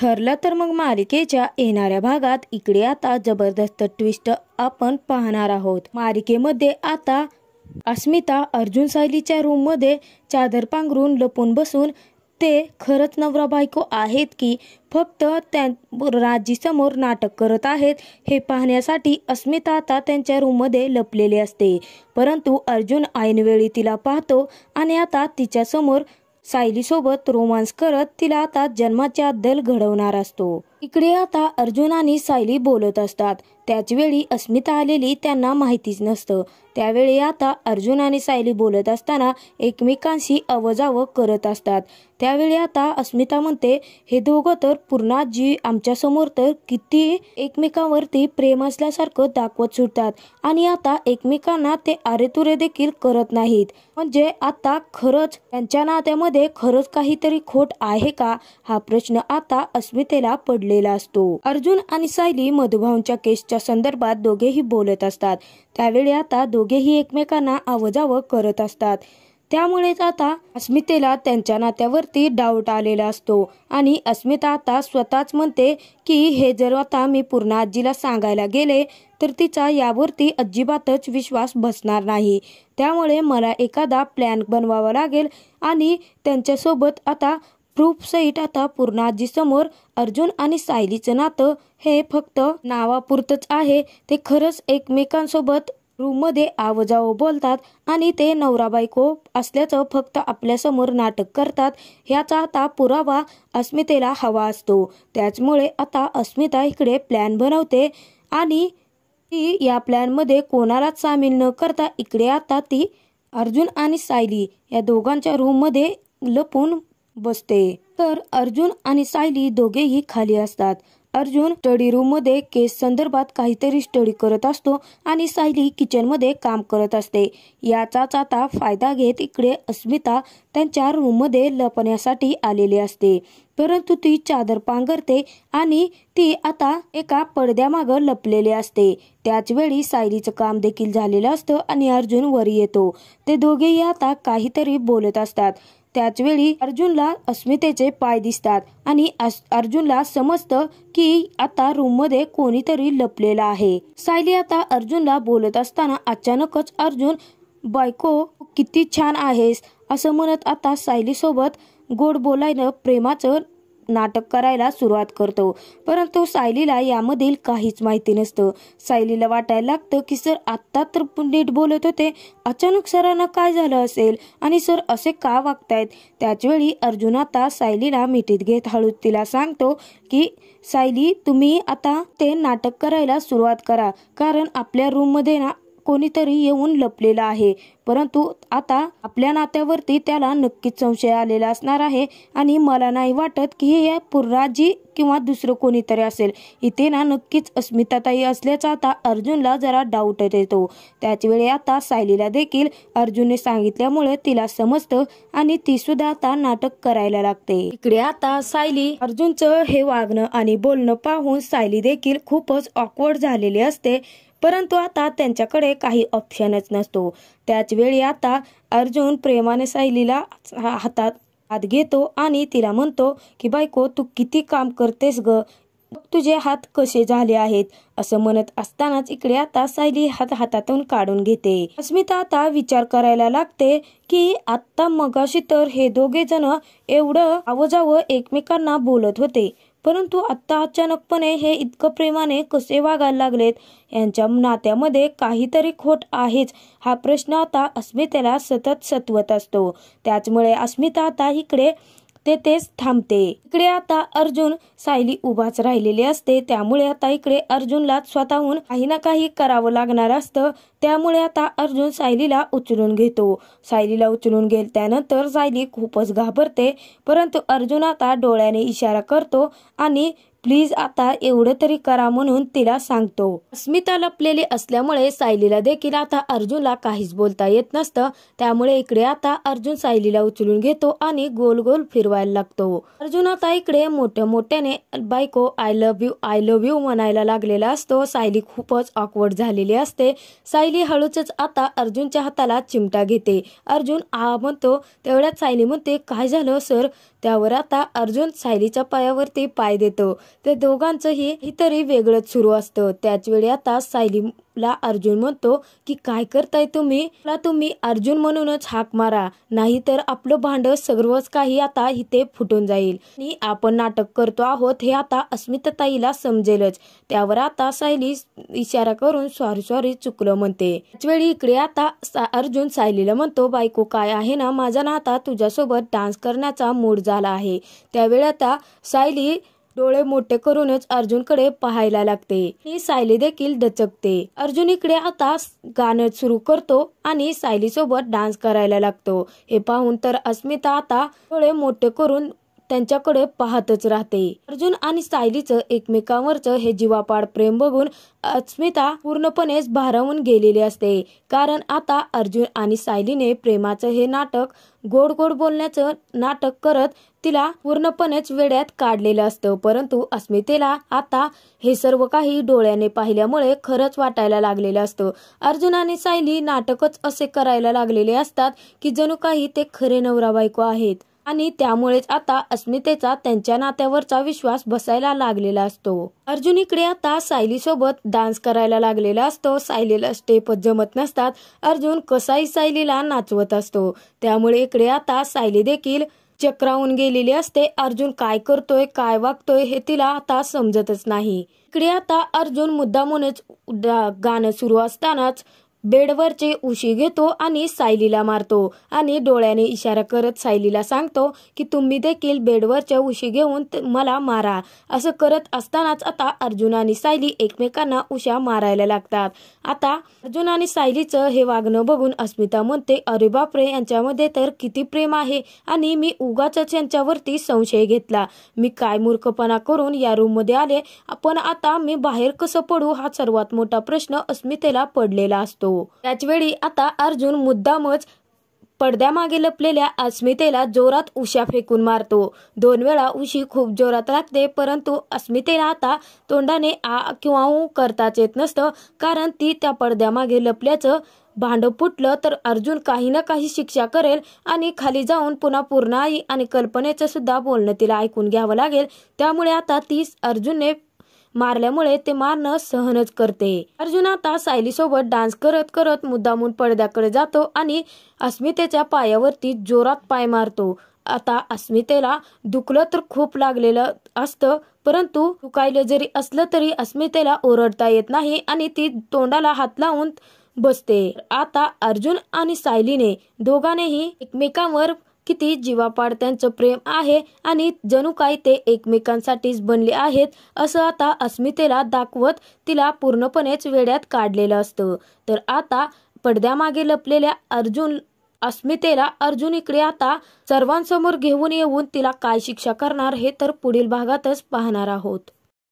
ठरलं तर मग मालिकेच्या येणाऱ्या भागात इकडे आता जबरदस्त ट्विस्ट आपण पाहणार आहोत मालिकेमध्ये आता अस्मिता अर्जुन सायलीच्या मध्ये चादर पांघरून लपून बसून ते खरंच नवरा बायको आहेत की फक्त त्या राजीसमोर नाटक करत आहेत हे पाहण्यासाठी अस्मिता आता त्यांच्या रूममध्ये लपलेली असते परंतु अर्जुन ऐनवेळी तिला पाहतो आणि आता तिच्यासमोर सायलीसोबत रोमांस करत तिला आता जन्माच्या दल घडवणार असतो इकडे आता अर्जुन आणि सायली बोलत असतात त्याचवेळी अस्मिता आलेली त्यांना माहितीच नसतं त्यावेळी आता अर्जुन आणि सायली बोलत असताना एकमेकांशी अवजाव करत असतात त्यावेळी आता अस्मिता म्हणते हे दोघं तर पूर्णाजी जी आमच्यासमोर तर किती एकमेकांवरती प्रेम असल्यासारखं दाखवत सुटतात आणि आता एकमेकांना ते आरेतुरे देखील करत नाहीत म्हणजे आता खरंच त्यांच्या नात्यामध्ये खरंच काहीतरी खोट आहे का हा प्रश्न आता अस्मितेला पडला पडलेला असतो अर्जुन आणि सायली मधुभाऊंच्या केसच्या संदर्भात दोघेही बोलत असतात त्यावेळी आता दोघेही एकमेकांना आवजाव करत असतात त्यामुळेच आता अस्मितेला त्यांच्या नात्यावरती डाऊट आलेला असतो आणि अस्मिता आता स्वतःच म्हणते की हे जर आता मी पूर्ण आजीला सांगायला गेले तर तिचा यावरती अजिबातच विश्वास बसणार नाही त्यामुळे मला एखादा प्लॅन बनवावा लागेल आणि त्यांच्यासोबत आता सहित आता समोर अर्जुन आणि सायलीचं नातं हे फक्त नावापुरतंच आहे ते खरंच एकमेकांसोबत रूममध्ये आवजाव बोलतात आणि ते नवरा बायको असल्याचं फक्त आपल्यासमोर नाटक करतात ह्याचा आता पुरावा अस्मितेला हवा असतो त्याचमुळे आता अस्मिता इकडे प्लॅन बनवते आणि ती या प्लॅनमध्ये कोणालाच सामील न करता इकडे आता ती अर्जुन आणि सायली या दोघांच्या रूममध्ये लपून बसते तर अर्जुन आणि सायली दोघेही खाली असतात अर्जुन स्टडी रूम मध्ये केस संदर्भात काहीतरी स्टडी करत असतो आणि सायली किचन मध्ये काम करत असते याचाच आता फायदा घेत इकडे अस्मिता त्यांच्या रूम मध्ये लपण्यासाठी आलेली असते परंतु ती चादर पांघरते आणि ती आता एका पडद्यामागे लपलेली असते त्याच वेळी सायलीचं काम देखील झालेलं असतं आणि अर्जुन वर येतो ते दोघेही आता काहीतरी बोलत असतात त्याचवेळी अर्जुनला अस्मितेचे पाय दिसतात आणि अर्जुनला समजतं की आता रूम मध्ये कोणीतरी लपलेला आहे सायली आता अर्जुनला बोलत असताना अचानकच अर्जुन बायको किती छान आहेस असं म्हणत आता सायली सोबत गोड बोलायनं प्रेमाचं नाटक करायला सुरुवात करतो परंतु सायलीला यामधील काहीच माहिती नसतं सायलीला वाटायला लागतं की सर आत्ता तर नीट बोलत होते अचानक सरांना काय झालं असेल आणि सर असे का वागतायत त्याचवेळी अर्जुन आता सायलीला मिठीत घेत हळू तिला सांगतो की सायली तुम्ही आता ते नाटक करायला सुरुवात करा कारण आपल्या रूममध्ये ना कोणीतरी येऊन लपलेला आहे परंतु आता आपल्या नात्यावरती त्याला नक्कीच संशय आलेला असणार आहे आणि मला नाही वाटत की हे पुर्राजी किंवा दुसरं कोणीतरी असेल इथे ना नक्कीच अस्मिताताई असल्याचा आता अर्जुनला जरा डाऊट येतो वेळी आता सायलीला देखील अर्जुनने सांगितल्यामुळे तिला समजतं आणि ती सुद्धा आता नाटक करायला लागते इकडे आता सायली अर्जुनचं हे वागणं आणि बोलणं पाहून सायली देखील खूपच ऑकवर्ड झालेली असते परंतु आता त्यांच्याकडे काही ऑप्शनच नसतो त्याच वेळी आता अर्जुन प्रेमाने सायलीला हातात हात घेतो आणि तिला म्हणतो की बायको तू किती काम करतेस ग तुझे हात कसे झाले आहेत असं म्हणत असतानाच इकडे आता सायली हात हातातून काढून घेते अस्मिता आता विचार करायला लागते की आता मगाशी तर हे दोघे जण एवढं आवजाव एकमेकांना बोलत होते परंतु आता अचानकपणे हे इतकं प्रेमाने कसे वागायला लागलेत यांच्या नात्यामध्ये काहीतरी खोट आहेच हा प्रश्न आता अस्मितेला सतत सतवत असतो त्याचमुळे अस्मिता आता इकडे ते तेच थांबते इकडे आता अर्जुन सायली उभाच राहिलेली असते त्यामुळे आता इकडे अर्जुनला स्वतःहून काही ना काही करावं लागणार असतं त्यामुळे आता अर्जुन सायलीला उचलून घेतो सायलीला उचलून घेतल्यानंतर त्यानंतर सायली खूपच घाबरते परंतु अर्जुन आता डोळ्याने इशारा करतो आणि प्लीज आता एवढं तरी करा म्हणून तिला सांगतो अस्मिता लपलेली असल्यामुळे सायलीला देखील आता अर्जुनला काहीच बोलता येत नसतं त्यामुळे इकडे आता अर्जुन सायलीला उचलून घेतो आणि गोल गोल फिरवायला लागतो अर्जुन आता इकडे मोठ्या मोठ्याने बायको I love you I love you म्हणायला लागलेला असतो सायली खूपच ऑकवर्ड झालेली असते सायली हळूच आता अर्जुनच्या हाताला चिमटा घेते अर्जुन आ म्हणतो तेवढ्यात सायली म्हणते काय झालं सर त्यावर आता अर्जुन सायलीच्या पायावरती पाय देतो त्या दोघांचंही ही तरी वेगळंच सुरू असतं वेळी आता सायलीला अर्जुन म्हणतो की काय करताय तुम्ही तुम्ही अर्जुन म्हणूनच हाक मारा नाही तर आपलं भांड सर्वच काही आता इथे फुटून जाईल आणि आपण नाटक करतो आहोत हे आता अस्मितताईला समजेलच त्यावर आता सायली इशारा करून सॉरी सॉरी चुकलं म्हणते त्याचवेळी इकडे आता अर्जुन सायलीला म्हणतो बायको काय आहे ना माझा ना आता तुझ्यासोबत डान्स करण्याचा मूड झाला आहे त्यावेळी आता सायली डोळे मोठे करूनच अर्जुनकडे पाहायला लागते ही सायली देखील दचकते अर्जुन इकडे आता गाणं सुरू करतो आणि सायली सोबत डान्स करायला लागतो हे पाहून तर अस्मिता आता डोळे मोठे करून त्यांच्याकडे पाहतच राहते अर्जुन आणि सायलीचं एकमेकांवरचं हे जीवापाड प्रेम बघून अस्मिता पूर्णपणेच भारावून गेलेली असते कारण आता अर्जुन आणि सायलीने प्रेमाचं हे नाटक गोड गोड बोलण्याचं नाटक करत तिला पूर्णपणेच वेड्यात काढलेलं असतं परंतु अस्मितेला आता हे सर्व काही डोळ्याने पाहिल्यामुळे खरंच वाटायला लागलेलं असतं अर्जुन आणि सायली नाटकच असे करायला लागलेले असतात की जणू काही ते खरे नवरा बायको आहेत आणि त्यामुळेच आता अस्मितेचा त्यांच्या नात्यावरचा विश्वास बसायला लागलेला असतो अर्जुन इकडे आता सायली सोबत डान्स करायला लागलेला असतो सायलीला स्टेप जमत नसतात अर्जुन कसाही सायलीला नाचवत असतो त्यामुळे इकडे आता सायली देखील चक्राहून गेलेली असते अर्जुन काय करतोय काय वागतोय हे तिला आता समजतच नाही इकडे आता अर्जुन मुद्दामूनच गाणं सुरू असतानाच बेडवरचे उशी घेतो आणि सायलीला मारतो आणि डोळ्याने इशारा करत सायलीला सांगतो की तुम्ही देखील बेडवरच्या उशी घेऊन मला मारा असं करत असतानाच आता अर्जुन आणि सायली एकमेकांना उशा मारायला लागतात आता अर्जुन आणि सायलीचं हे वागणं बघून अस्मिता म्हणते अरे बापरे यांच्यामध्ये तर किती प्रेम आहे आणि मी उगाच यांच्यावरती संशय घेतला मी काय मूर्खपणा करून या रूममध्ये आले पण आता मी बाहेर कसं पडू हा सर्वात मोठा प्रश्न अस्मितेला पडलेला असतो त्याचवेळी आता अर्जुन मुद्दामच पडद्यामागे लपलेल्या अस्मितेला जोरात उशा फेकून मारतो दोन वेळा उशी खूप जोरात लागते परंतु अस्मितेला आता तोंडाने आ किंवा ऊ करताच येत नसतं कारण ती त्या पडद्यामागे लपल्याचं भांड फुटलं तर अर्जुन काही ना काही शिक्षा करेल आणि खाली जाऊन पुन्हा पूर्ण आई आणि कल्पनेचं सुद्धा बोलणं तिला ऐकून घ्यावं लागेल त्यामुळे आता ती अर्जुनने मारल्यामुळे ते मारणं सहनच करते अर्जुन आता सायलीसोबत डान्स करत करत मुद्दामून पडद्याकडे जातो आणि अस्मितेच्या पायावरती जोरात पाय मारतो आता अस्मितेला दुखलं तर खूप लागलेलं असतं परंतु दुखायलं जरी असलं तरी अस्मितेला ओरडता येत नाही आणि ती तोंडाला हात लावून बसते आता अर्जुन आणि सायलीने दोघांनीही एकमेकांवर किती जीवापाड त्यांचं प्रेम आहे आणि जणू काय ते एकमेकांसाठीच बनले आहेत असं आता अस्मितेला दाखवत तिला पूर्णपणेच वेड्यात काढलेलं असतं तर आता पडद्यामागे लपलेल्या अर्जुन अस्मितेला अर्जुन इकडे आता सर्वांसमोर घेऊन येऊन तिला काय शिक्षा करणार हे तर पुढील भागातच पाहणार आहोत